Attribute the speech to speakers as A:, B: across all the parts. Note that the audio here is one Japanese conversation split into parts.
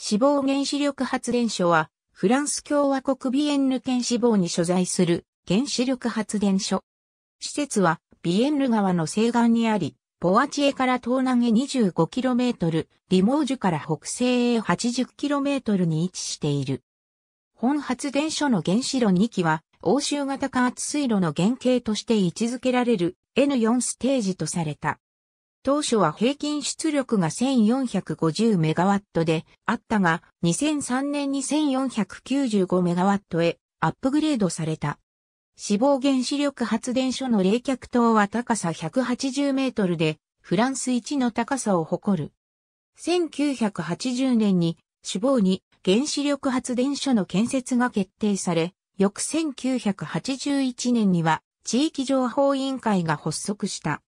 A: 死亡原子力発電所は、フランス共和国ビエンヌ県死亡に所在する原子力発電所。施設は、ビエンヌ川の西岸にあり、ポアチエから東南へ 25km、リモージュから北西へ 80km に位置している。本発電所の原子炉2基は、欧州型加圧水路の原型として位置づけられる N4 ステージとされた。当初は平均出力が 1450MW であったが、2003年に 1495MW へアップグレードされた。死亡原子力発電所の冷却塔は高さ180メートルで、フランス一の高さを誇る。1980年に、死亡に原子力発電所の建設が決定され、翌1981年には地域情報委員会が発足した。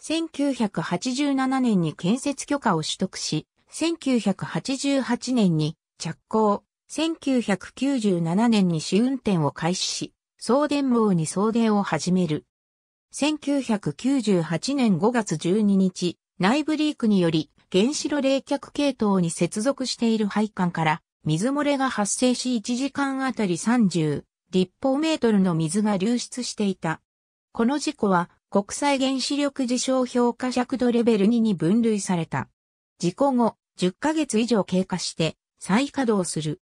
A: 1987年に建設許可を取得し、1988年に着工、1997年に試運転を開始し、送電網に送電を始める。1998年5月12日、内部リークにより、原子炉冷却系統に接続している配管から、水漏れが発生し1時間あたり30立方メートルの水が流出していた。この事故は国際原子力事象評価尺度レベル2に分類された。事故後、10ヶ月以上経過して再稼働する。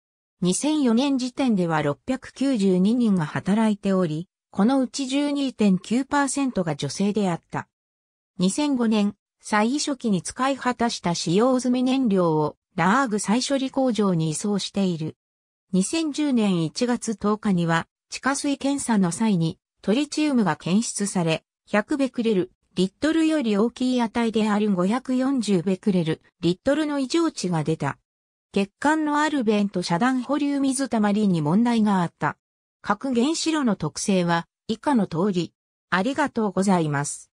A: 2004年時点では692人が働いており、このうち12.9%が女性であった。2005年、再移初期に使い果たした使用済み燃料をラーグ再処理工場に移送している。2010年1月10日には地下水検査の際にトリチウムが検出され、100ベクレル、リットルより大きい値である540ベクレル、リットルの異常値が出た。血管のある弁と遮断保留水たまりに問題があった。核原子炉の特性は以下の通り。ありがとうございます。